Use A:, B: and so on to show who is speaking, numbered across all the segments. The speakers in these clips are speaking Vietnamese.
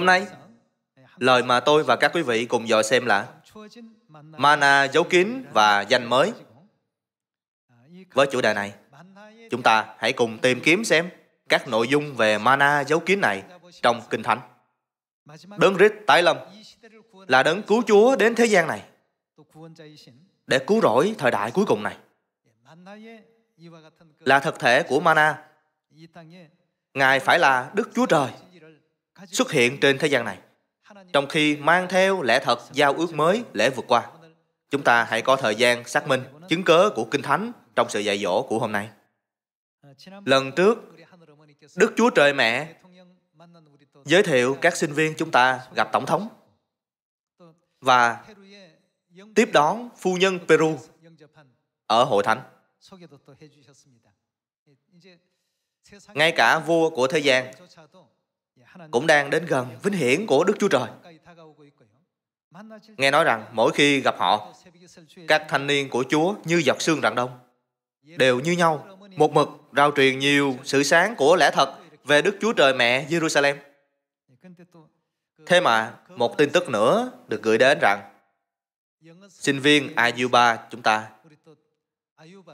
A: Hôm nay, lời mà tôi và các quý vị cùng dò xem là Mana dấu kín và danh mới. Với chủ đề này, chúng ta hãy cùng tìm kiếm xem các nội dung về mana dấu kín này trong Kinh Thánh. Đấng Rít tái lâm là đấng cứu Chúa đến thế gian này để cứu rỗi thời đại cuối cùng này. Là thực thể của mana. Ngài phải là Đức Chúa Trời xuất hiện trên thế gian này trong khi mang theo lẽ thật giao ước mới lễ vượt qua chúng ta hãy có thời gian xác minh chứng cớ của kinh thánh trong sự dạy dỗ của hôm nay lần trước đức chúa trời mẹ giới thiệu các sinh viên chúng ta gặp tổng thống và tiếp đón phu nhân peru ở hội thánh ngay cả vua của thế gian cũng đang đến gần vinh hiển của Đức Chúa Trời. Nghe nói rằng mỗi khi gặp họ, các thanh niên của Chúa như giọt sương rạng đông, đều như nhau, một mực rao truyền nhiều sự sáng của lẽ thật về Đức Chúa Trời Mẹ Jerusalem. Thế mà một tin tức nữa được gửi đến rằng sinh viên Ayuba chúng ta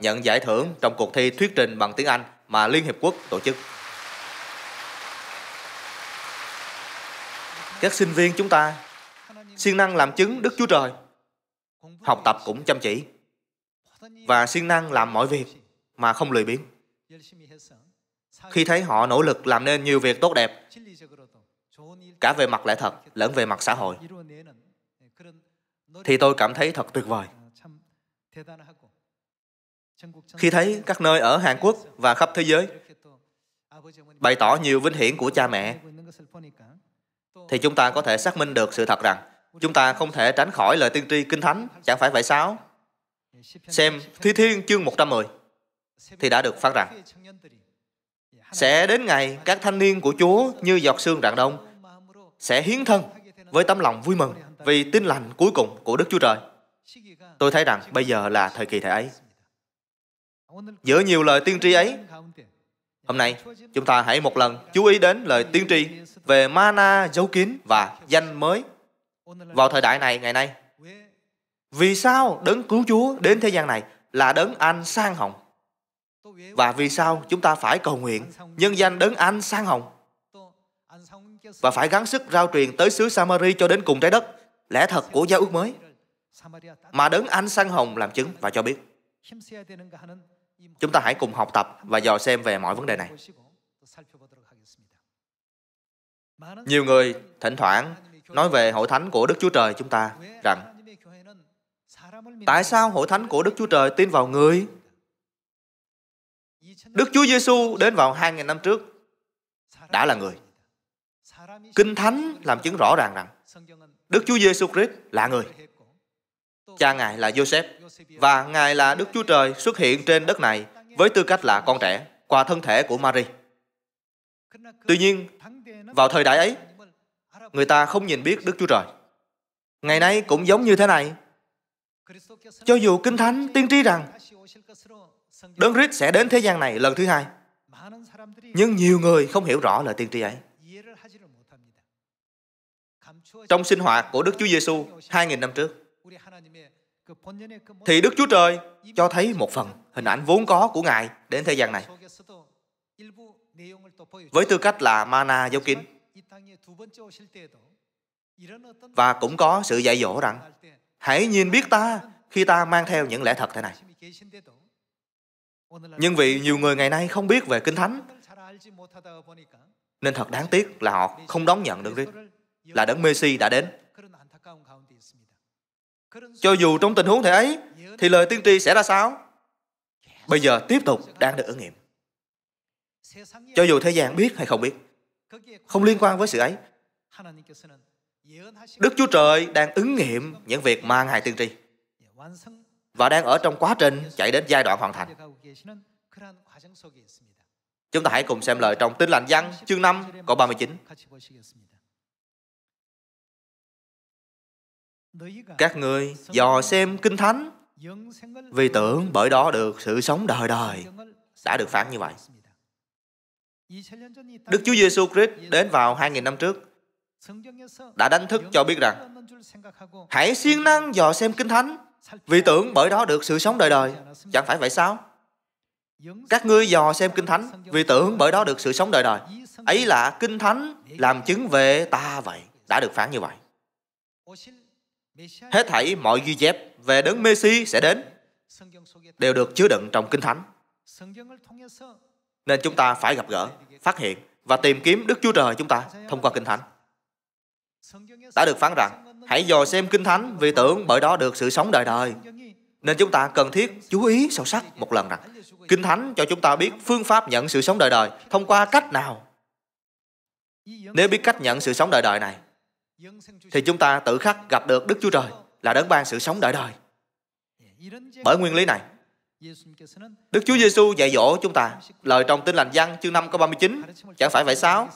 A: nhận giải thưởng trong cuộc thi thuyết trình bằng tiếng Anh mà Liên Hiệp Quốc tổ chức. các sinh viên chúng ta siêng năng làm chứng Đức Chúa Trời học tập cũng chăm chỉ và siêng năng làm mọi việc mà không lười biếng khi thấy họ nỗ lực làm nên nhiều việc tốt đẹp cả về mặt lẽ thật lẫn về mặt xã hội thì tôi cảm thấy thật tuyệt vời khi thấy các nơi ở hàn quốc và khắp thế giới bày tỏ nhiều vinh hiển của cha mẹ thì chúng ta có thể xác minh được sự thật rằng chúng ta không thể tránh khỏi lời tiên tri kinh thánh, chẳng phải vậy sao? Xem Thi Thiên chương 110 thì đã được phát rằng sẽ đến ngày các thanh niên của Chúa như giọt sương rạng đông sẽ hiến thân với tấm lòng vui mừng vì tin lành cuối cùng của Đức Chúa Trời. Tôi thấy rằng bây giờ là thời kỳ thể ấy. Giữa nhiều lời tiên tri ấy, hôm nay chúng ta hãy một lần chú ý đến lời tiên tri về mana dấu kín và danh mới vào thời đại này ngày nay vì sao đấng cứu chúa đến thế gian này là đấng anh sang hồng và vì sao chúng ta phải cầu nguyện nhân danh đấng anh sang hồng và phải gắng sức rao truyền tới xứ Samari cho đến cùng trái đất lẽ thật của giao ước mới mà đấng anh sang hồng làm chứng và cho biết chúng ta hãy cùng học tập và dò xem về mọi vấn đề này nhiều người thỉnh thoảng nói về hội thánh của Đức Chúa Trời chúng ta rằng Tại sao hội thánh của Đức Chúa Trời tin vào người? Đức Chúa Giêsu đến vào 2.000 năm trước đã là người. Kinh Thánh làm chứng rõ ràng rằng Đức Chúa Giêsu Christ là người. Cha Ngài là Joseph và Ngài là Đức Chúa Trời xuất hiện trên đất này với tư cách là con trẻ qua thân thể của Mary. Tuy nhiên, vào thời đại ấy, người ta không nhìn biết Đức Chúa Trời. Ngày nay cũng giống như thế này. Cho dù Kinh Thánh tiên tri rằng Đấng Christ sẽ đến thế gian này lần thứ hai, nhưng nhiều người không hiểu rõ lời tiên tri ấy. Trong sinh hoạt của Đức Chúa Giêsu hai nghìn năm trước, thì Đức Chúa Trời cho thấy một phần hình ảnh vốn có của Ngài đến thế gian này với tư cách là mana dấu kín và cũng có sự dạy dỗ rằng hãy nhìn biết ta khi ta mang theo những lẽ thật thế này nhưng vì nhiều người ngày nay không biết về kinh thánh nên thật đáng tiếc là họ không đón nhận được Christ là đấng Messi đã đến cho dù trong tình huống thế ấy thì lời tiên tri sẽ ra sao bây giờ tiếp tục đang được ứng nghiệm cho dù thế gian biết hay không biết, không liên quan với sự ấy. Đức Chúa Trời đang ứng nghiệm những việc mà Ngài tiên tri và đang ở trong quá trình chạy đến giai đoạn hoàn thành. Chúng ta hãy cùng xem lời trong Tin Lành Văn chương 5 câu 39. Các người dò xem Kinh Thánh vì tưởng bởi đó được sự sống đời đời đã được phán như vậy. Đức Chúa Giêsu Christ đến vào 2.000 năm trước đã đánh thức cho biết rằng hãy siêng năng dò xem kinh thánh vì tưởng bởi đó được sự sống đời đời chẳng phải vậy sao các ngươi dò xem kinh thánh vì tưởng bởi đó được sự sống đời đời ấy là kinh thánh làm chứng về ta vậy đã được phán như vậy hết thảy mọi ghi chép về đấng Messi sẽ đến đều được chứa đựng trong kinh thánh nên chúng ta phải gặp gỡ, phát hiện và tìm kiếm Đức Chúa Trời chúng ta thông qua Kinh Thánh. Đã được phán rằng, hãy dò xem Kinh Thánh vì tưởng bởi đó được sự sống đời đời. Nên chúng ta cần thiết chú ý sâu sắc một lần rằng, Kinh Thánh cho chúng ta biết phương pháp nhận sự sống đời đời thông qua cách nào. Nếu biết cách nhận sự sống đời đời này, thì chúng ta tự khắc gặp được Đức Chúa Trời là đấng ban sự sống đời đời. Bởi nguyên lý này, Đức Chúa Giêsu dạy dỗ chúng ta lời trong Tin lành văn chương 5 câu 39 chẳng phải vậy sao?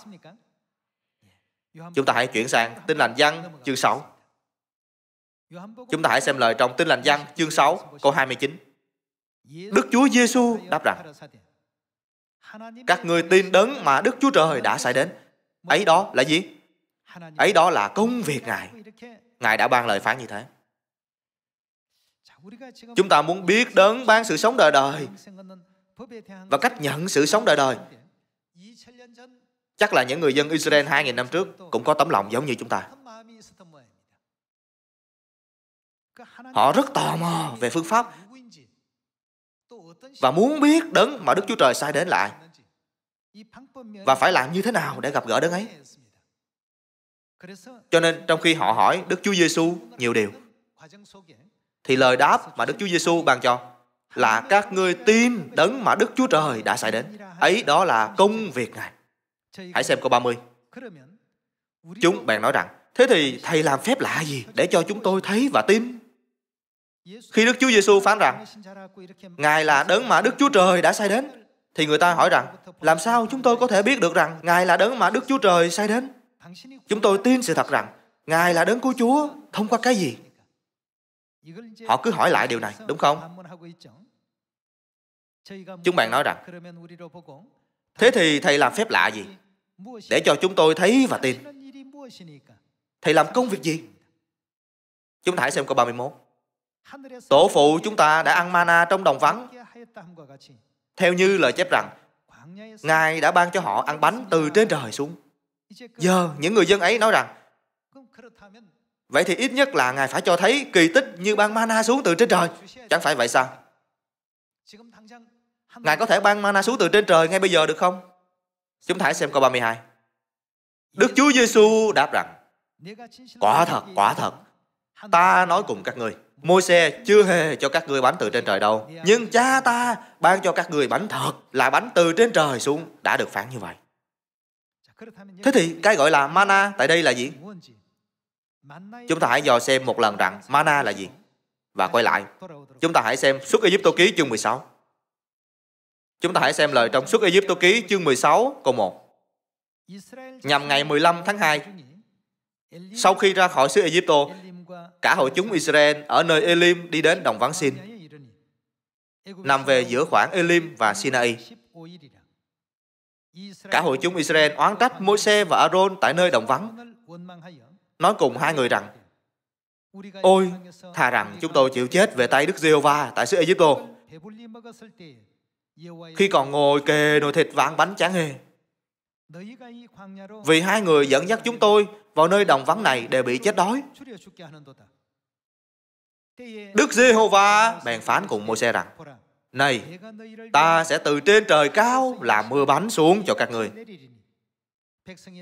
A: Dạ. Chúng ta hãy chuyển sang dạ. Tin lành văn chương 6. Chúng ta hãy xem lời trong Tin lành văn chương 6 câu 29. Đức Chúa Giêsu đáp rằng: Các người tin đấng mà Đức Chúa Trời đã sai đến. Ấy đó là gì? Ấy đó là công việc Ngài. Ngài đã ban lời phán như thế. Chúng ta muốn biết đến ban sự sống đời đời và cách nhận sự sống đời đời. Chắc là những người dân Israel 2.000 năm trước cũng có tấm lòng giống như chúng ta. Họ rất tò mò về phương pháp và muốn biết đấng mà Đức Chúa Trời sai đến lại và phải làm như thế nào để gặp gỡ đấng ấy. Cho nên trong khi họ hỏi Đức Chúa Giêsu nhiều điều thì lời đáp mà Đức Chúa Giêsu ban cho là các ngươi tin đấng mà Đức Chúa Trời đã xảy đến. Ấy đó là công việc Ngài. Hãy xem câu 30. Chúng bạn nói rằng, thế thì Thầy làm phép lạ gì để cho chúng tôi thấy và tin? Khi Đức Chúa Giêsu phán rằng, Ngài là đấng mà Đức Chúa Trời đã sai đến, thì người ta hỏi rằng, làm sao chúng tôi có thể biết được rằng Ngài là đấng mà Đức Chúa Trời sai đến? Chúng tôi tin sự thật rằng, Ngài là đấng của Chúa thông qua cái gì? Họ cứ hỏi lại điều này, đúng không? Chúng bạn nói rằng, thế thì thầy làm phép lạ gì? Để cho chúng tôi thấy và tin. Thầy làm công việc gì? Chúng ta hãy xem câu 31. Tổ phụ chúng ta đã ăn mana trong đồng vắng. Theo như lời chép rằng, Ngài đã ban cho họ ăn bánh từ trên trời xuống. Giờ, những người dân ấy nói rằng, Vậy thì ít nhất là Ngài phải cho thấy kỳ tích như ban mana xuống từ trên trời. Chẳng phải vậy sao? Ngài có thể ban mana xuống từ trên trời ngay bây giờ được không? Chúng ta hãy xem câu 32. Đức Chúa Giêsu đáp rằng, Quả thật, quả thật, ta nói cùng các người, môi xe chưa hề cho các ngươi bánh từ trên trời đâu, nhưng cha ta ban cho các ngươi bánh thật là bánh từ trên trời xuống đã được phán như vậy. Thế thì cái gọi là mana tại đây là gì? Chúng ta hãy dò xem một lần rằng mana là gì Và quay lại Chúng ta hãy xem xuất Ai Cập Tô Ký chương 16 Chúng ta hãy xem lời trong xuất Ai Cập Tô Ký chương 16 câu 1 Nhằm ngày 15 tháng 2 Sau khi ra khỏi xứ Ai Cập Tô Cả hội chúng Israel ở nơi Elim đi đến đồng vắng Sin Nằm về giữa khoảng Elim và Sinai Cả hội chúng Israel oán trách Moses và Aaron tại nơi đồng vắng nói cùng hai người rằng Ôi, thà rằng chúng tôi chịu chết về tay Đức Giê-hô-va tại xứ Egypto. Khi còn ngồi kề nồi thịt vạn bánh tráng hề. Vì hai người dẫn dắt chúng tôi vào nơi đồng vắng này để bị chết đói. Đức Giê-hô-va bèn phán cùng Môi-se rằng, Này, ta sẽ từ trên trời cao làm mưa bánh xuống cho các người.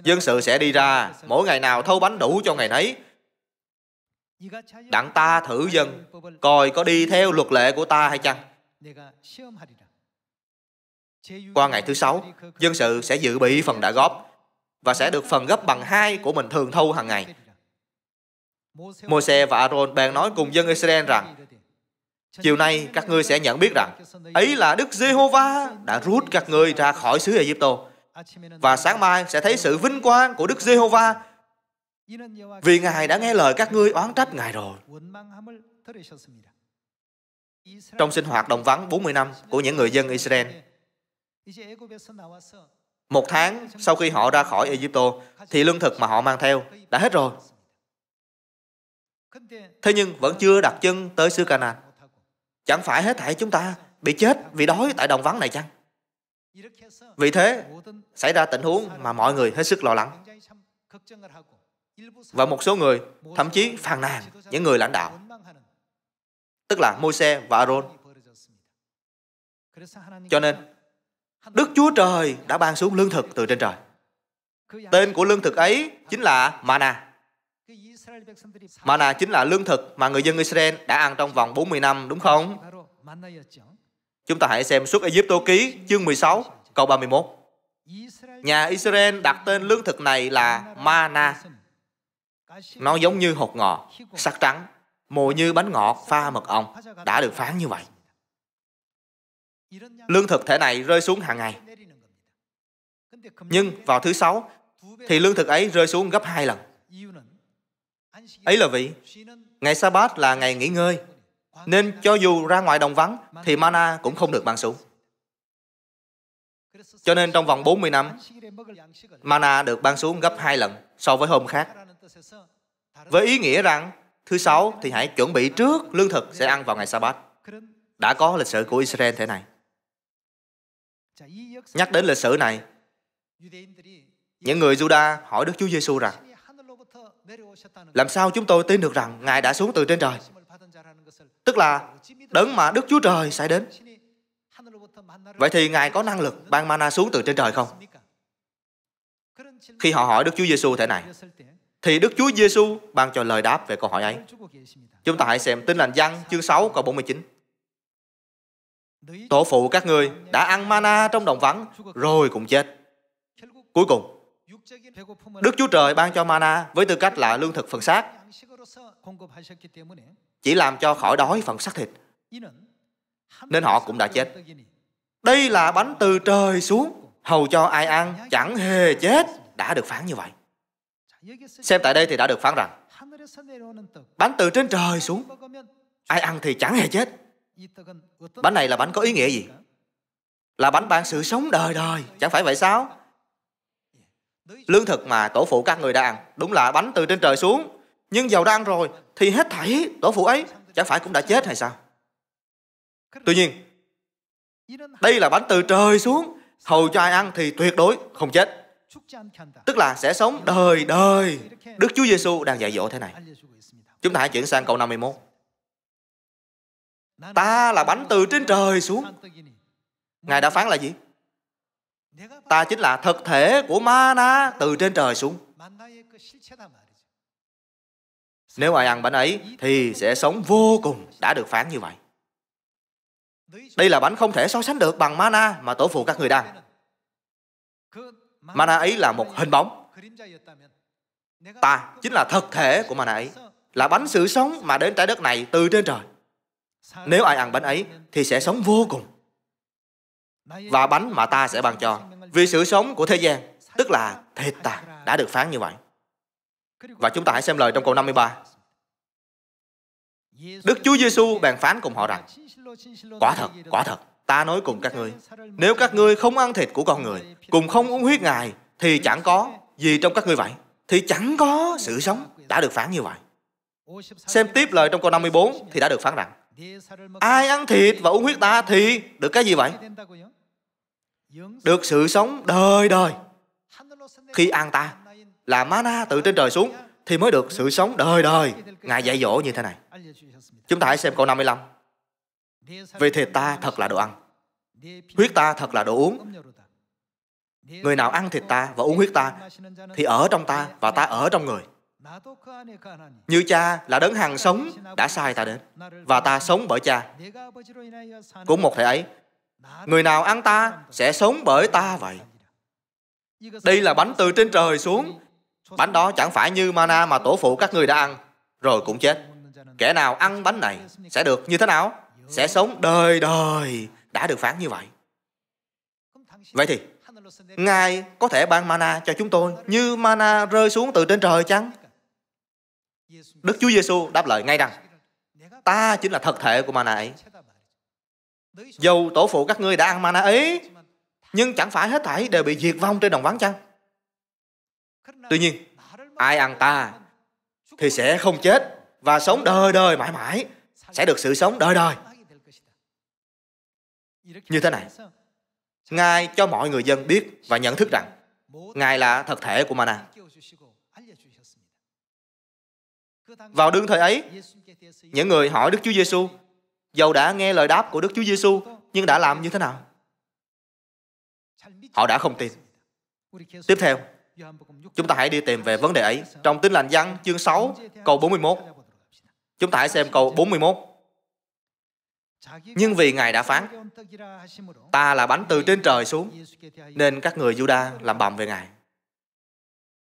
A: Dân sự sẽ đi ra, mỗi ngày nào thâu bánh đủ cho ngày nấy. Đặng ta thử dân, coi có đi theo luật lệ của ta hay chăng? Qua ngày thứ sáu, dân sự sẽ dự bị phần đã góp và sẽ được phần gấp bằng hai của mình thường thâu hàng ngày. Môi-se và Aaron bèn nói cùng dân Israel rằng Chiều nay các ngươi sẽ nhận biết rằng ấy là Đức Giê-hô-va đã rút các ngươi ra khỏi xứ Ai Cập và sáng mai sẽ thấy sự vinh quang của Đức Giê-hô-va vì Ngài đã nghe lời các ngươi oán trách Ngài rồi. Trong sinh hoạt đồng vắng 40 năm của những người dân Israel, một tháng sau khi họ ra khỏi Egypto, thì lương thực mà họ mang theo đã hết rồi. Thế nhưng vẫn chưa đặt chân tới xứ Canaan. Chẳng phải hết thảy chúng ta bị chết vì đói tại đồng vắng này chăng? Vì thế, xảy ra tình huống mà mọi người hết sức lo lắng. Và một số người thậm chí phàn nàn những người lãnh đạo, tức là Môi-se và Aaron. Cho nên, Đức Chúa Trời đã ban xuống lương thực từ trên trời. Tên của lương thực ấy chính là Mana. Mana chính là lương thực mà người dân Israel đã ăn trong vòng 40 năm, đúng không? Chúng ta hãy xem suốt Ai Cập Egypto ký chương 16 câu 31. Nhà Israel đặt tên lương thực này là Mana. Nó giống như hột ngọt, sắc trắng, mùi như bánh ngọt pha mật ong, đã được phán như vậy. Lương thực thể này rơi xuống hàng ngày. Nhưng vào thứ sáu thì lương thực ấy rơi xuống gấp hai lần. Ấy là vì ngày Sa-bát là ngày nghỉ ngơi nên cho dù ra ngoài đồng vắng thì mana cũng không được ban xuống. Cho nên trong vòng 40 năm, mana được ban xuống gấp 2 lần so với hôm khác. Với ý nghĩa rằng, thứ sáu thì hãy chuẩn bị trước lương thực sẽ ăn vào ngày sa Đã có lịch sử của Israel thế này. Nhắc đến lịch sử này, những người Juda hỏi Đức Chúa Giêsu rằng, làm sao chúng tôi tin được rằng Ngài đã xuống từ trên trời? tức là đấng mà Đức Chúa Trời sẽ đến. Vậy thì Ngài có năng lực ban mana xuống từ trên trời không? Khi họ hỏi Đức Chúa Giêsu thế này, thì Đức Chúa Giêsu ban cho lời đáp về câu hỏi ấy. Chúng ta hãy xem tin lành văn chương 6 câu 49. Tổ phụ các ngươi đã ăn mana trong đồng vắng rồi cũng chết. Cuối cùng, Đức Chúa Trời ban cho mana với tư cách là lương thực phần xác chỉ làm cho khỏi đói phần xác thịt Nên họ cũng đã chết Đây là bánh từ trời xuống Hầu cho ai ăn chẳng hề chết Đã được phán như vậy Xem tại đây thì đã được phán rằng Bánh từ trên trời xuống Ai ăn thì chẳng hề chết Bánh này là bánh có ý nghĩa gì Là bánh ban sự sống đời đời Chẳng phải vậy sao Lương thực mà tổ phụ các người đã ăn Đúng là bánh từ trên trời xuống nhưng giàu đang rồi thì hết thảy tổ phụ ấy chẳng phải cũng đã chết hay sao? Tuy nhiên, đây là bánh từ trời xuống, hầu cho ai ăn thì tuyệt đối không chết. Tức là sẽ sống đời đời. Đức Chúa Giêsu đang dạy dỗ thế này. Chúng ta hãy chuyển sang câu 51. Ta là bánh từ trên trời xuống. Ngài đã phán là gì? Ta chính là thực thể của mana từ trên trời xuống. Nếu ai ăn bánh ấy thì sẽ sống vô cùng đã được phán như vậy. Đây là bánh không thể so sánh được bằng mana mà tổ phụ các người đang. Mana ấy là một hình bóng. Ta chính là thực thể của mana ấy. Là bánh sự sống mà đến trái đất này từ trên trời. Nếu ai ăn bánh ấy thì sẽ sống vô cùng. Và bánh mà ta sẽ ban cho. Vì sự sống của thế gian, tức là thịt ta, đã được phán như vậy. Và chúng ta hãy xem lời trong câu 53. Đức Chúa Giêsu bàn phán cùng họ rằng, Quả thật, quả thật, ta nói cùng các ngươi, nếu các ngươi không ăn thịt của con người, cùng không uống huyết Ngài, thì chẳng có gì trong các ngươi vậy, thì chẳng có sự sống đã được phán như vậy. Xem tiếp lời trong câu 54 thì đã được phán rằng, ai ăn thịt và uống huyết ta thì được cái gì vậy? Được sự sống đời đời. Khi ăn ta là mana từ trên trời xuống thì mới được sự sống đời đời. Ngài dạy dỗ như thế này. Chúng ta hãy xem câu 55. Vì thịt ta thật là đồ ăn. Huyết ta thật là đồ uống. Người nào ăn thịt ta và uống huyết ta thì ở trong ta và ta ở trong người. Như cha là đấng hàng sống đã sai ta đến và ta sống bởi cha. Cũng một thể ấy, người nào ăn ta sẽ sống bởi ta vậy. Đây là bánh từ trên trời xuống Bánh đó chẳng phải như mana mà tổ phụ các người đã ăn Rồi cũng chết Kẻ nào ăn bánh này sẽ được như thế nào? Sẽ sống đời đời Đã được phán như vậy Vậy thì Ngài có thể ban mana cho chúng tôi Như mana rơi xuống từ trên trời chăng? Đức Chúa Giêsu đáp lời ngay rằng Ta chính là thật thể của mana ấy Dù tổ phụ các ngươi đã ăn mana ấy Nhưng chẳng phải hết thảy đều bị diệt vong trên đồng vắng chăng? Tuy nhiên, ai ăn ta thì sẽ không chết và sống đời đời mãi mãi, sẽ được sự sống đời đời. Như thế này, Ngài cho mọi người dân biết và nhận thức rằng Ngài là thật thể của mana. Vào đương thời ấy, những người hỏi Đức Chúa Giêsu, dầu đã nghe lời đáp của Đức Chúa Giêsu nhưng đã làm như thế nào? Họ đã không tin. Tiếp theo, Chúng ta hãy đi tìm về vấn đề ấy. Trong Tin lành văn chương 6, câu 41. Chúng ta hãy xem câu 41. Nhưng vì Ngài đã phán, ta là bánh từ trên trời xuống, nên các người Juda làm bầm về Ngài.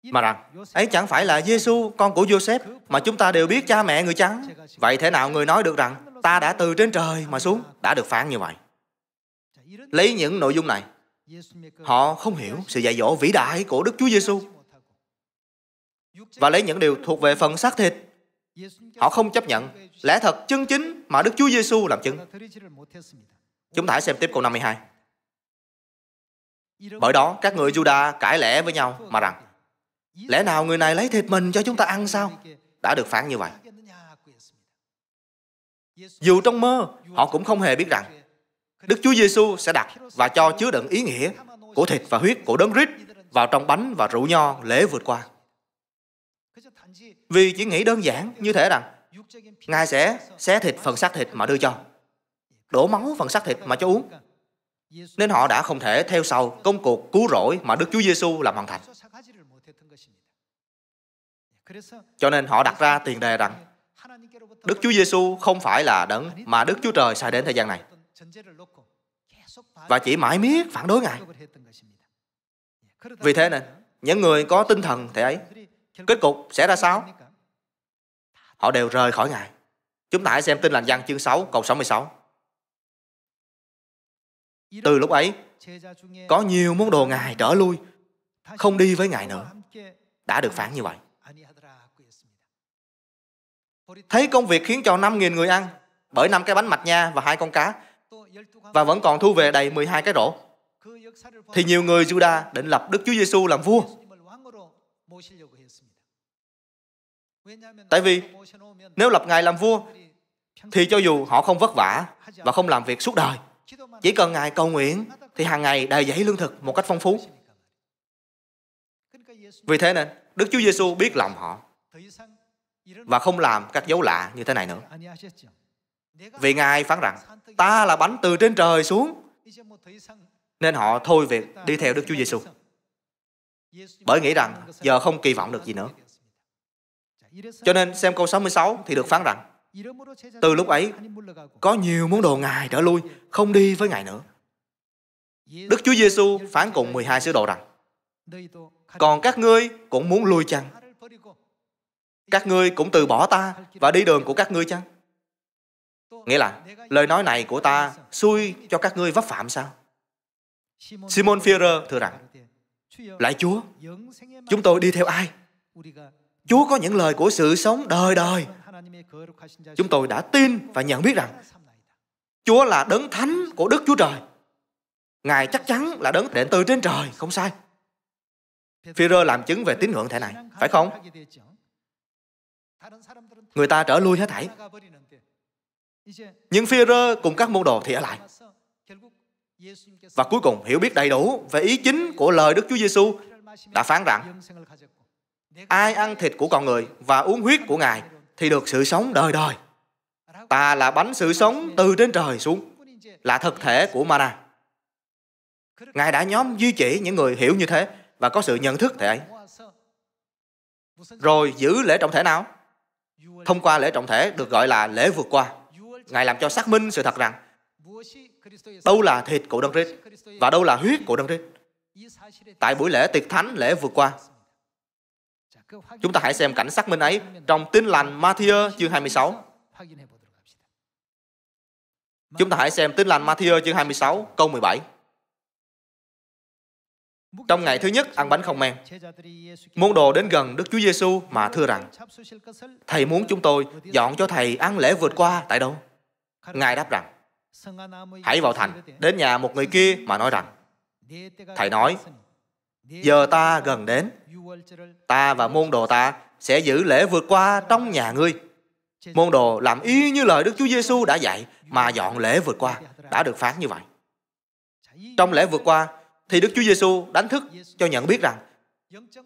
A: Mà rằng, ấy chẳng phải là Giêsu con của Joseph mà chúng ta đều biết cha mẹ người trắng. Vậy thế nào người nói được rằng ta đã từ trên trời mà xuống, đã được phán như vậy? Lấy những nội dung này, Họ không hiểu sự dạy dỗ vĩ đại của Đức Chúa Giêsu và lấy những điều thuộc về phần xác thịt. Họ không chấp nhận lẽ thật chân chính mà Đức Chúa Giêsu làm chứng. Chúng ta hãy xem tiếp câu 52. Bởi đó các người Juda cãi lẽ với nhau mà rằng lẽ nào người này lấy thịt mình cho chúng ta ăn sao? Đã được phán như vậy. Dù trong mơ, họ cũng không hề biết rằng Đức Chúa Giêsu sẽ đặt và cho chứa đựng ý nghĩa của thịt và huyết của đấng Christ vào trong bánh và rượu nho lễ vượt qua. Vì chỉ nghĩ đơn giản như thế rằng Ngài sẽ xé thịt phần xác thịt mà đưa cho Đổ máu phần xác thịt mà cho uống Nên họ đã không thể theo sau công cuộc cứu rỗi mà Đức Chúa Giêsu làm hoàn thành Cho nên họ đặt ra tiền đề rằng Đức Chúa Giêsu không phải là đấng mà Đức Chúa Trời sai đến thời gian này và chỉ mãi miết phản đối Ngài. Vì thế nên, những người có tinh thần thể ấy, kết cục sẽ ra sao? Họ đều rời khỏi Ngài. Chúng ta hãy xem tin lành văn chương 6 câu 66. Từ lúc ấy, có nhiều môn đồ Ngài trở lui, không đi với Ngài nữa. Đã được phản như vậy. Thấy công việc khiến cho 5.000 người ăn bởi năm cái bánh mạch nha và hai con cá và vẫn còn thu về đầy 12 cái rổ. Thì nhiều người Juda định lập Đức Chúa Giêsu làm vua. Tại vì nếu lập Ngài làm vua thì cho dù họ không vất vả và không làm việc suốt đời, chỉ cần Ngài cầu nguyện thì hàng ngày đầy dãy lương thực một cách phong phú. Vì thế nên Đức Chúa Giêsu biết lòng họ và không làm các dấu lạ như thế này nữa. Vì Ngài phán rằng, ta là bánh từ trên trời xuống. Nên họ thôi việc đi theo Đức Chúa Giêsu bởi nghĩ rằng giờ không kỳ vọng được gì nữa. Cho nên xem câu 66 thì được phán rằng từ lúc ấy có nhiều món đồ Ngài trở lui không đi với Ngài nữa. Đức Chúa Giêsu phán cùng 12 sứ đồ rằng còn các ngươi cũng muốn lui chăng? Các ngươi cũng từ bỏ ta và đi đường của các ngươi chăng? Nghĩa là lời nói này của ta xui cho các ngươi vấp phạm sao? Simon Führer thưa rằng Lại Chúa, chúng tôi đi theo ai? Chúa có những lời của sự sống đời đời. Chúng tôi đã tin và nhận biết rằng Chúa là đấng thánh của Đức Chúa Trời. Ngài chắc chắn là đấng đến từ trên trời, không sai. Führer làm chứng về tín ngưỡng thể này, phải không? Người ta trở lui hết thảy. Nhưng Phi-rơ cùng các môn đồ thì ở lại. Và cuối cùng hiểu biết đầy đủ về ý chính của lời Đức Chúa Giêsu đã phán rằng ai ăn thịt của con người và uống huyết của Ngài thì được sự sống đời đời. Ta là bánh sự sống từ trên trời xuống, là thực thể của mana. Ngài đã nhóm duy chỉ những người hiểu như thế và có sự nhận thức thể ấy. Rồi giữ lễ trọng thể nào? Thông qua lễ trọng thể được gọi là lễ vượt qua. Ngài làm cho xác minh sự thật rằng đâu là thịt của Đấng Christ và đâu là huyết của Đấng Christ. Tại buổi lễ tiệc thánh lễ vừa qua, chúng ta hãy xem cảnh xác minh ấy trong Tin lành Matthew chương 26. Chúng ta hãy xem Tin lành Matthew chương 26 câu 17. Trong ngày thứ nhất ăn bánh không men, môn đồ đến gần Đức Chúa Giêsu mà thưa rằng: Thầy muốn chúng tôi dọn cho thầy ăn lễ vượt qua tại đâu? Ngài đáp rằng, hãy vào thành, đến nhà một người kia mà nói rằng, Thầy nói, giờ ta gần đến, ta và môn đồ ta sẽ giữ lễ vượt qua trong nhà ngươi. Môn đồ làm y như lời Đức Chúa Giêsu đã dạy mà dọn lễ vượt qua, đã được phán như vậy. Trong lễ vượt qua, thì Đức Chúa Giêsu đánh thức cho nhận biết rằng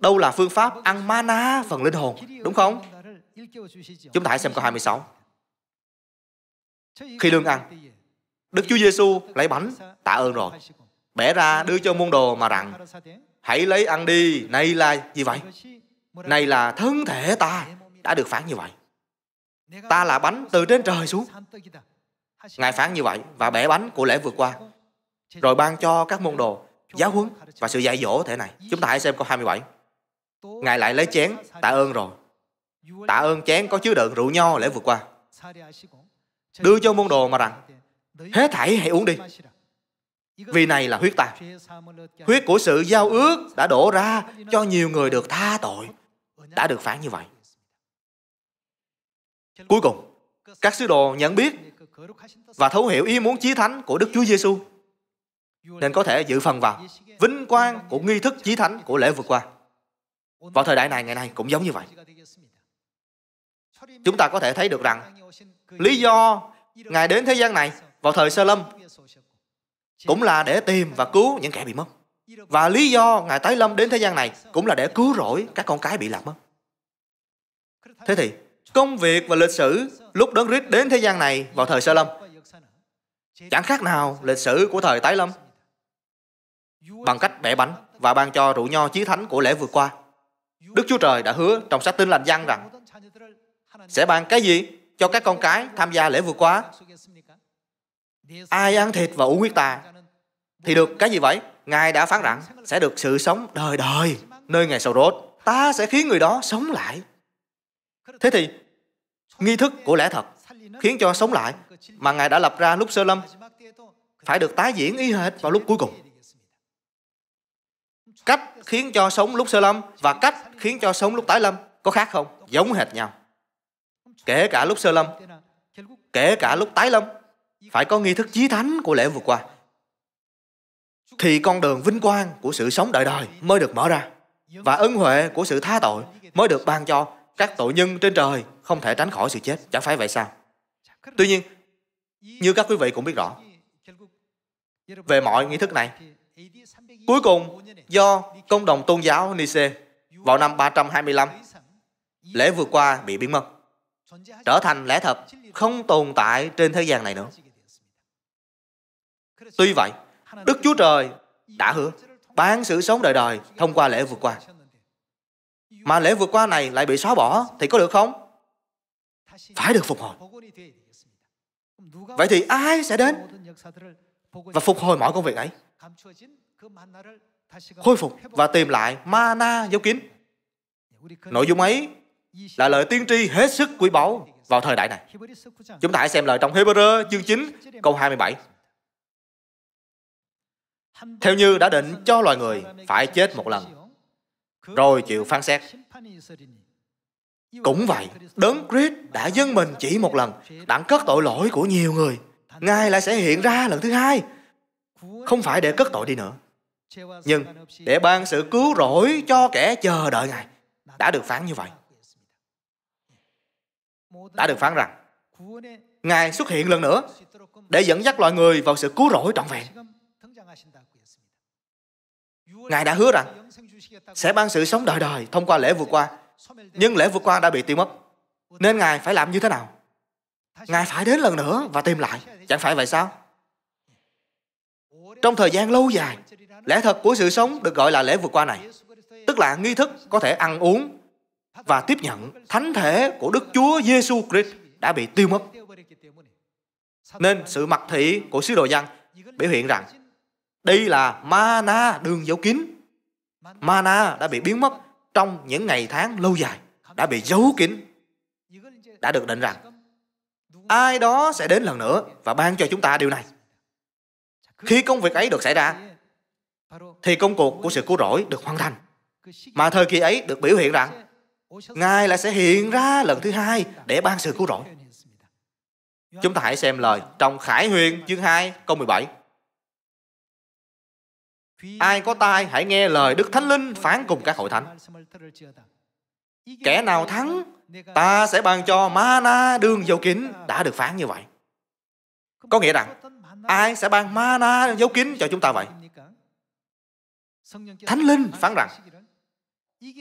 A: đâu là phương pháp ăn mana phần linh hồn, đúng không? Chúng ta hãy xem câu 26. Khi lương ăn, Đức Chúa Giêsu lấy bánh tạ ơn rồi, bẻ ra đưa cho môn đồ mà rằng: Hãy lấy ăn đi, này là gì vậy? Này là thân thể ta đã được phán như vậy. Ta là bánh từ trên trời xuống. Ngài phán như vậy và bẻ bánh của lễ vượt qua. Rồi ban cho các môn đồ giáo huấn và sự dạy dỗ thế này. Chúng ta hãy xem câu 27. Ngài lại lấy chén tạ ơn rồi. Tạ ơn chén có chứa đựng rượu nho lễ vượt qua đưa cho môn đồ mà rằng hết thảy hãy uống đi vì này là huyết ta huyết của sự giao ước đã đổ ra cho nhiều người được tha tội đã được phán như vậy cuối cùng các sứ đồ nhận biết và thấu hiểu ý muốn chí thánh của Đức Chúa Giêsu nên có thể dự phần vào vinh quang của nghi thức chí thánh của lễ vượt qua. Vào thời đại này ngày nay cũng giống như vậy. Chúng ta có thể thấy được rằng lý do Ngài đến thế gian này vào thời Sơ Lâm cũng là để tìm và cứu những kẻ bị mất. Và lý do Ngài tái lâm đến thế gian này cũng là để cứu rỗi các con cái bị lạc mất. Thế thì, công việc và lịch sử lúc Đấng Christ đến thế gian này vào thời Sơ Lâm chẳng khác nào lịch sử của thời tái lâm bằng cách bẻ bánh và ban cho rượu nho chí thánh của lễ vừa qua. Đức Chúa Trời đã hứa trong sách tin lành văn rằng sẽ ban cái gì cho các con cái tham gia lễ vượt quá. Ai ăn thịt và uống huyết ta thì được cái gì vậy? Ngài đã phán rằng sẽ được sự sống đời đời nơi ngày sầu rốt. Ta sẽ khiến người đó sống lại. Thế thì, nghi thức của lẽ thật khiến cho sống lại mà Ngài đã lập ra lúc sơ lâm phải được tái diễn y hệt vào lúc cuối cùng. Cách khiến cho sống lúc sơ lâm và cách khiến cho sống lúc tái lâm có khác không? Giống hệt nhau kể cả lúc sơ lâm, kể cả lúc tái lâm, phải có nghi thức chí thánh của lễ vượt qua. Thì con đường vinh quang của sự sống đời đời mới được mở ra và ân huệ của sự tha tội mới được ban cho các tội nhân trên trời không thể tránh khỏi sự chết. Chẳng phải vậy sao? Tuy nhiên, như các quý vị cũng biết rõ, về mọi nghi thức này, cuối cùng do công đồng tôn giáo Nice vào năm 325, lễ vượt qua bị biến mất trở thành lẽ thật không tồn tại trên thế gian này nữa tuy vậy đức chúa trời đã hứa ban sự sống đời đời thông qua lễ vượt qua mà lễ vượt qua này lại bị xóa bỏ thì có được không phải được phục hồi vậy thì ai sẽ đến và phục hồi mọi công việc ấy khôi phục và tìm lại mana dấu kín nội dung ấy là lời tiên tri hết sức quý báu vào thời đại này. Chúng ta hãy xem lời trong Hebrew chương 9 câu 27. Theo như đã định cho loài người phải chết một lần, rồi chịu phán xét. Cũng vậy, đấng Christ đã dâng mình chỉ một lần, đặng cất tội lỗi của nhiều người. Ngài lại sẽ hiện ra lần thứ hai, không phải để cất tội đi nữa, nhưng để ban sự cứu rỗi cho kẻ chờ đợi Ngài. Đã được phán như vậy đã được phán rằng Ngài xuất hiện lần nữa để dẫn dắt loài người vào sự cứu rỗi trọn vẹn. Ngài đã hứa rằng sẽ ban sự sống đời đời thông qua lễ vượt qua. Nhưng lễ vượt qua đã bị tiêu mất. Nên Ngài phải làm như thế nào? Ngài phải đến lần nữa và tìm lại. Chẳng phải vậy sao? Trong thời gian lâu dài, lẽ thật của sự sống được gọi là lễ vượt qua này. Tức là nghi thức có thể ăn uống, và tiếp nhận thánh thể của Đức Chúa Giêsu Christ đã bị tiêu mất. Nên sự mặc thị của sứ đồ dân biểu hiện rằng đây là mana đường dấu kín. Mana đã bị biến mất trong những ngày tháng lâu dài, đã bị giấu kín. Đã được định rằng ai đó sẽ đến lần nữa và ban cho chúng ta điều này. Khi công việc ấy được xảy ra, thì công cuộc của sự cứu rỗi được hoàn thành. Mà thời kỳ ấy được biểu hiện rằng Ngài lại sẽ hiện ra lần thứ hai để ban sự cứu rỗi. Chúng ta hãy xem lời trong Khải Huyền chương 2 câu 17. Ai có tai hãy nghe lời Đức Thánh Linh phán cùng các hội thánh. Kẻ nào thắng, ta sẽ ban cho mana đường dấu kín đã được phán như vậy. Có nghĩa rằng, ai sẽ ban mana dấu kín cho chúng ta vậy? Thánh Linh phán rằng,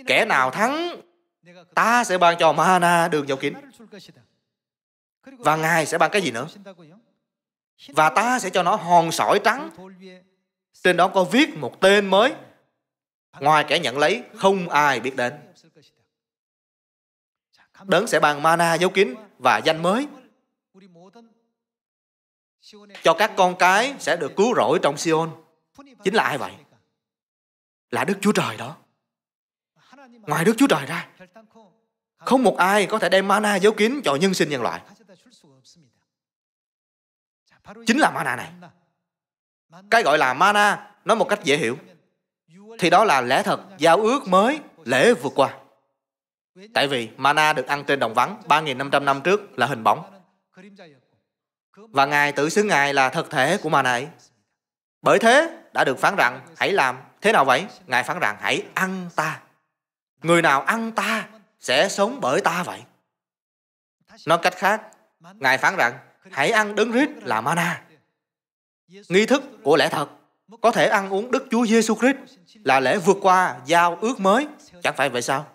A: kẻ nào thắng ta sẽ ban cho mana đường dầu kín và ngài sẽ ban cái gì nữa và ta sẽ cho nó hòn sỏi trắng trên đó có viết một tên mới ngoài kẻ nhận lấy không ai biết đến đấng sẽ ban mana dấu kín và danh mới cho các con cái sẽ được cứu rỗi trong Sion. Chính là ai vậy? Là Đức Chúa Trời đó ngoài Đức Chúa Trời ra, không một ai có thể đem mana giấu kín cho nhân sinh nhân loại. Chính là mana này. Cái gọi là mana nói một cách dễ hiểu thì đó là lẽ thật giao ước mới lễ vượt qua. Tại vì mana được ăn trên đồng vắng 3.500 năm trước là hình bóng. Và Ngài tự xưng Ngài là thực thể của mana ấy. Bởi thế đã được phán rằng hãy làm thế nào vậy? Ngài phán rằng hãy ăn ta người nào ăn ta sẽ sống bởi ta vậy nói cách khác ngài phán rằng hãy ăn đấng rít là mana nghi thức của lễ thật có thể ăn uống đức chúa giêsu christ là lễ vượt qua giao ước mới chẳng phải vậy sao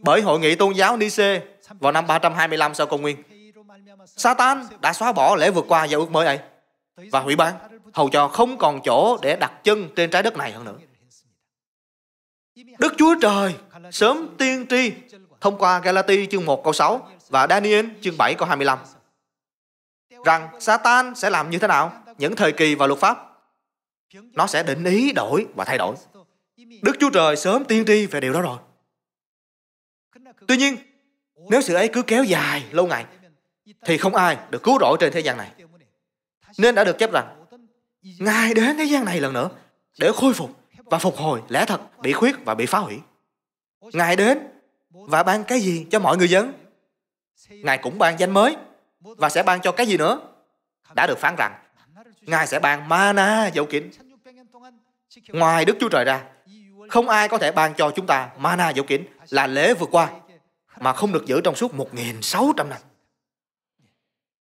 A: bởi hội nghị tôn giáo Nice vào năm 325 sau công nguyên Satan đã xóa bỏ lễ vượt qua giao ước mới ấy và hủy ban, hầu cho không còn chỗ để đặt chân trên trái đất này hơn nữa Đức Chúa Trời sớm tiên tri thông qua Galati chương 1 câu 6 và Daniel chương 7 câu 25 rằng Satan sẽ làm như thế nào những thời kỳ và luật pháp nó sẽ định ý đổi và thay đổi Đức Chúa Trời sớm tiên tri về điều đó rồi Tuy nhiên nếu sự ấy cứ kéo dài lâu ngày thì không ai được cứu rỗi trên thế gian này nên đã được chép rằng Ngài đến thế gian này lần nữa để khôi phục và phục hồi lẽ thật bị khuyết và bị phá hủy ngài đến và ban cái gì cho mọi người dân ngài cũng ban danh mới và sẽ ban cho cái gì nữa đã được phán rằng ngài sẽ ban mana dầu kín ngoài đức chúa trời ra không ai có thể ban cho chúng ta mana dầu kín là lễ vượt qua mà không được giữ trong suốt 1.600 năm.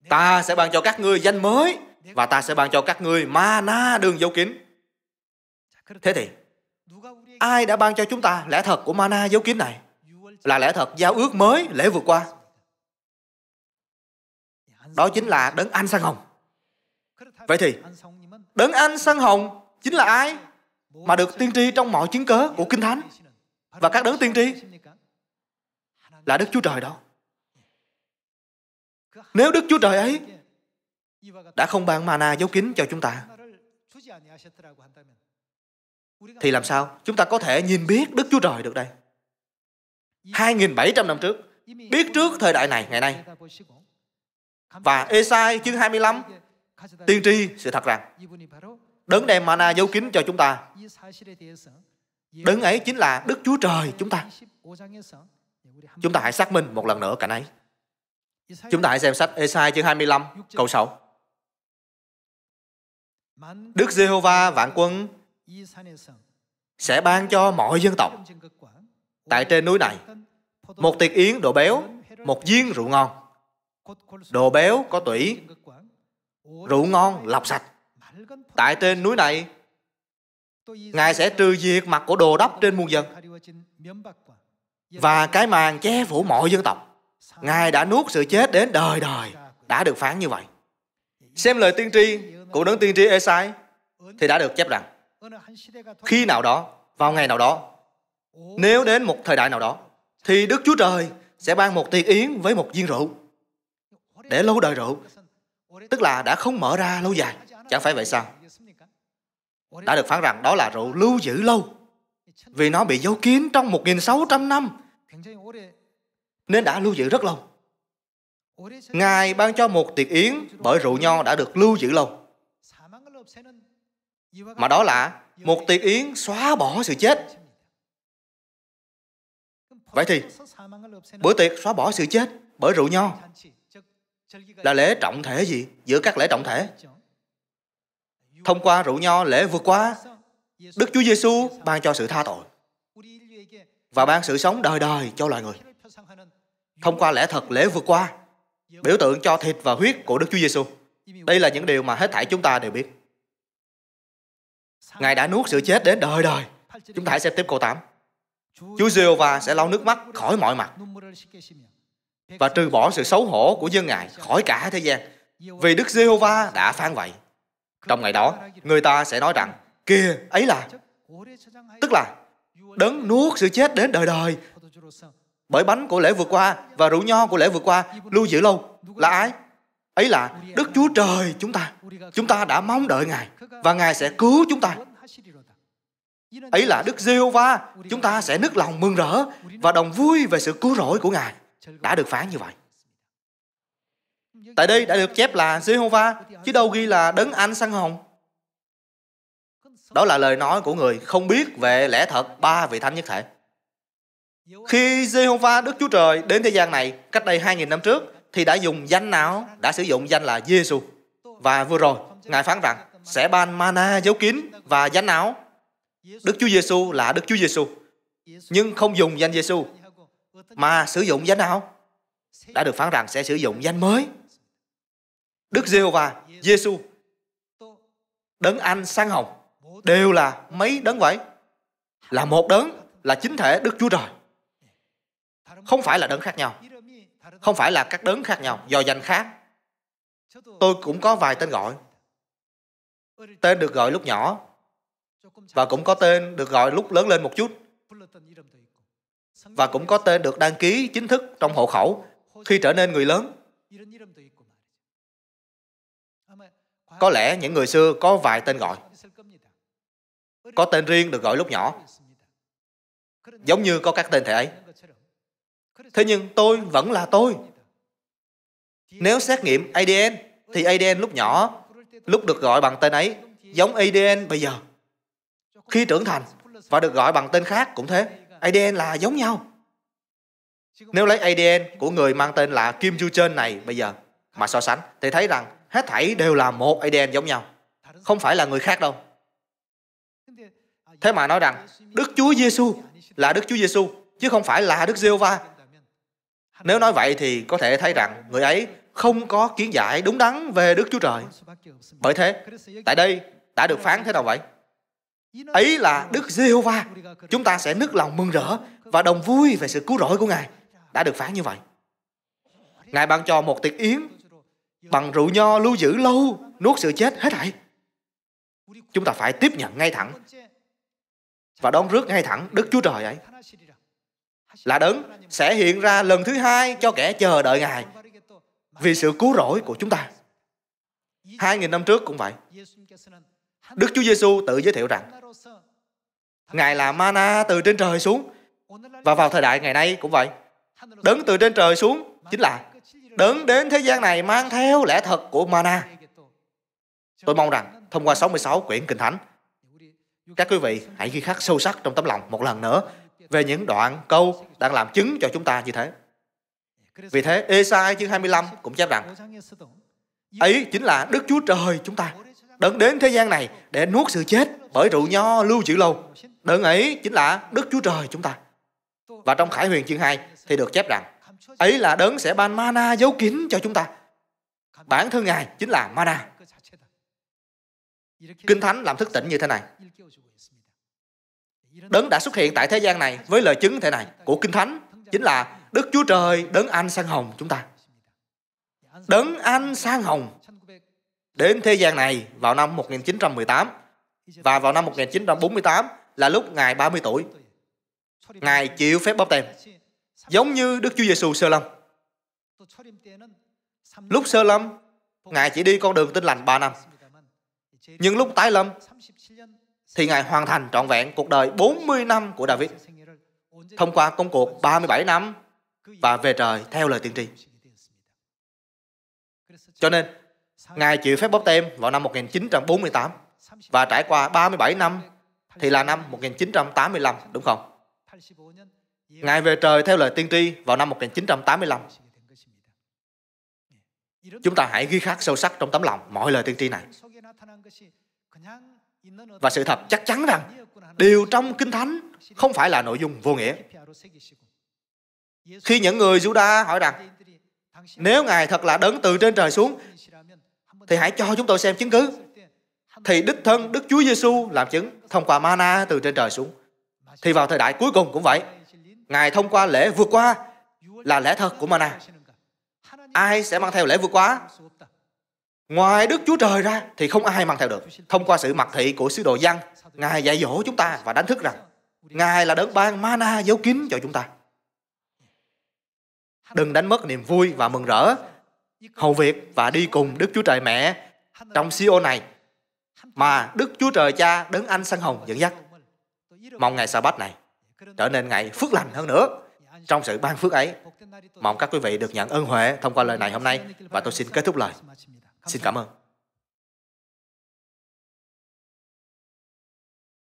A: Ta sẽ ban cho các ngươi danh mới và ta sẽ ban cho các ngươi mana đường dấu kín Thế thì ai đã ban cho chúng ta lẽ thật của mana dấu kiếm này? Là lẽ thật giao ước mới lễ vượt qua. Đó chính là đấng Anh Sang Hồng. Vậy thì đấng Anh Sang Hồng chính là ai mà được tiên tri trong mọi chứng cớ của Kinh Thánh và các đấng tiên tri? Là Đức Chúa Trời đó. Nếu Đức Chúa Trời ấy đã không ban mana dấu kín cho chúng ta thì làm sao chúng ta có thể nhìn biết Đức Chúa Trời được đây. 2.700 năm trước, biết trước thời đại này, ngày nay. Và Esai chương 25, tiên tri sự thật rằng, đấng đem mana giấu kín cho chúng ta. Đấng ấy chính là Đức Chúa Trời chúng ta. Chúng ta hãy xác minh một lần nữa cảnh ấy. Chúng ta hãy xem sách Esai chương 25, câu 6. Đức Giê-hô-va vạn quân sẽ ban cho mọi dân tộc tại trên núi này một tiệc yến đồ béo một viên rượu ngon đồ béo có tủy rượu ngon lọc sạch tại trên núi này ngài sẽ trừ diệt mặt của đồ đắp trên muôn dân và cái màn che phủ mọi dân tộc ngài đã nuốt sự chết đến đời đời đã được phán như vậy xem lời tiên tri của đấng tiên tri esai thì đã được chép rằng khi nào đó vào ngày nào đó nếu đến một thời đại nào đó thì đức chúa trời sẽ ban một tiệc yến với một viên rượu để lâu đời rượu tức là đã không mở ra lâu dài chẳng phải vậy sao đã được phán rằng đó là rượu lưu giữ lâu vì nó bị giấu kín trong 1.600 năm nên đã lưu giữ rất lâu Ngài ban cho một tiệc yến bởi rượu nho đã được lưu giữ lâu mà đó là một tiệc yến xóa bỏ sự chết vậy thì bữa tiệc xóa bỏ sự chết bởi rượu nho là lễ trọng thể gì giữa các lễ trọng thể thông qua rượu nho lễ vượt qua đức chúa giêsu ban cho sự tha tội và ban sự sống đời đời cho loài người thông qua lễ thật lễ vượt qua biểu tượng cho thịt và huyết của đức chúa giêsu đây là những điều mà hết thảy chúng ta đều biết Ngài đã nuốt sự chết đến đời đời. Chúng ta hãy xem tiếp câu 8. Chúa giê va sẽ lau nước mắt khỏi mọi mặt và trừ bỏ sự xấu hổ của dân Ngài khỏi cả thế gian. Vì Đức giê va đã phán vậy. Trong ngày đó, người ta sẽ nói rằng, kia ấy là, tức là đấng nuốt sự chết đến đời đời. Bởi bánh của lễ vượt qua và rượu nho của lễ vượt qua lưu giữ lâu là ai? ấy là đức chúa trời chúng ta chúng ta đã mong đợi ngài và ngài sẽ cứu chúng ta ấy là đức giêu va chúng ta sẽ nức lòng mừng rỡ và đồng vui về sự cứu rỗi của ngài đã được phán như vậy tại đây đã được chép là Jehovah chứ đâu ghi là đấng anh săn hồng đó là lời nói của người không biết về lẽ thật ba vị thánh nhất thể khi Jehovah Đức Chúa Trời đến thế gian này cách đây 2.000 năm trước thì đã dùng danh nào? Đã sử dụng danh là Giêsu. Và vừa rồi, Ngài phán rằng sẽ ban mana dấu kín và danh áo. Đức Chúa Giêsu là Đức Chúa Giêsu, nhưng không dùng danh Giêsu mà sử dụng danh áo. Đã được phán rằng sẽ sử dụng danh mới. Đức Giêsu và Giêsu đấng Anh sang hồng đều là mấy đấng vậy? Là một đấng là chính thể Đức Chúa Trời. Không phải là đấng khác nhau không phải là các đấng khác nhau do danh khác tôi cũng có vài tên gọi tên được gọi lúc nhỏ và cũng có tên được gọi lúc lớn lên một chút và cũng có tên được đăng ký chính thức trong hộ khẩu khi trở nên người lớn có lẽ những người xưa có vài tên gọi có tên riêng được gọi lúc nhỏ giống như có các tên thể ấy Thế nhưng tôi vẫn là tôi. Nếu xét nghiệm ADN, thì ADN lúc nhỏ, lúc được gọi bằng tên ấy, giống ADN bây giờ. Khi trưởng thành và được gọi bằng tên khác cũng thế, ADN là giống nhau. Nếu lấy ADN của người mang tên là Kim Ju Chen này bây giờ mà so sánh thì thấy rằng hết thảy đều là một ADN giống nhau, không phải là người khác đâu. Thế mà nói rằng Đức Chúa Giêsu là Đức Chúa Giêsu chứ không phải là Đức Giê-hô-va nếu nói vậy thì có thể thấy rằng người ấy không có kiến giải đúng đắn về Đức Chúa Trời. Bởi thế, tại đây đã được phán thế nào vậy? Ấy là Đức Giê-hô-va. Chúng ta sẽ nức lòng mừng rỡ và đồng vui về sự cứu rỗi của Ngài. Đã được phán như vậy. Ngài ban cho một tiệc yến bằng rượu nho lưu giữ lâu, nuốt sự chết hết thảy. Chúng ta phải tiếp nhận ngay thẳng và đón rước ngay thẳng Đức Chúa Trời ấy là đấng sẽ hiện ra lần thứ hai cho kẻ chờ đợi Ngài vì sự cứu rỗi của chúng ta. Hai nghìn năm trước cũng vậy. Đức Chúa Giêsu tự giới thiệu rằng Ngài là mana từ trên trời xuống và vào thời đại ngày nay cũng vậy. Đấng từ trên trời xuống chính là đấng đến thế gian này mang theo lẽ thật của mana. Tôi mong rằng thông qua 66 quyển Kinh Thánh, các quý vị hãy ghi khắc sâu sắc trong tấm lòng một lần nữa về những đoạn câu đang làm chứng cho chúng ta như thế. Vì thế, Esai chương 25 cũng chép rằng ấy chính là Đức Chúa Trời chúng ta đấng đến thế gian này để nuốt sự chết bởi rượu nho lưu trữ lâu. Đấng ấy chính là Đức Chúa Trời chúng ta. Và trong Khải Huyền chương 2 thì được chép rằng ấy là đấng sẽ ban mana giấu kín cho chúng ta. Bản thân Ngài chính là mana. Kinh Thánh làm thức tỉnh như thế này đấng đã xuất hiện tại thế gian này với lời chứng thế này của kinh thánh chính là đức chúa trời đấng anh sang hồng chúng ta đấng anh sang hồng đến thế gian này vào năm 1918 và vào năm 1948 là lúc ngài 30 tuổi ngài chịu phép bóp tem giống như đức chúa giêsu sơ lâm lúc sơ lâm ngài chỉ đi con đường tinh lành 3 năm nhưng lúc tái lâm thì Ngài hoàn thành trọn vẹn cuộc đời 40 năm của David thông qua công cuộc 37 năm và về trời theo lời tiên tri. Cho nên, Ngài chịu phép bóp tem vào năm 1948 và trải qua 37 năm thì là năm 1985, đúng không? Ngài về trời theo lời tiên tri vào năm 1985. Chúng ta hãy ghi khắc sâu sắc trong tấm lòng mọi lời tiên tri này và sự thật chắc chắn rằng điều trong kinh thánh không phải là nội dung vô nghĩa khi những người Juda hỏi rằng nếu ngài thật là đấng từ trên trời xuống thì hãy cho chúng tôi xem chứng cứ thì đích thân Đức Chúa Giêsu làm chứng thông qua mana từ trên trời xuống thì vào thời đại cuối cùng cũng vậy ngài thông qua lễ vượt qua là lẽ thật của mana ai sẽ mang theo lễ vượt qua Ngoài Đức Chúa Trời ra thì không ai mang theo được. Thông qua sự mặc thị của sứ đồ Giăng, Ngài dạy dỗ chúng ta và đánh thức rằng Ngài là đấng ban mana dấu kín cho chúng ta. Đừng đánh mất niềm vui và mừng rỡ hầu việc và đi cùng Đức Chúa Trời Mẹ trong siêu này mà Đức Chúa Trời Cha đấng anh săn hồng dẫn dắt. Mong ngày sa bát này trở nên ngày phước lành hơn nữa trong sự ban phước ấy. Mong các quý vị được nhận ơn huệ thông qua lời này hôm nay và tôi xin kết thúc lời. Xin cảm ơn.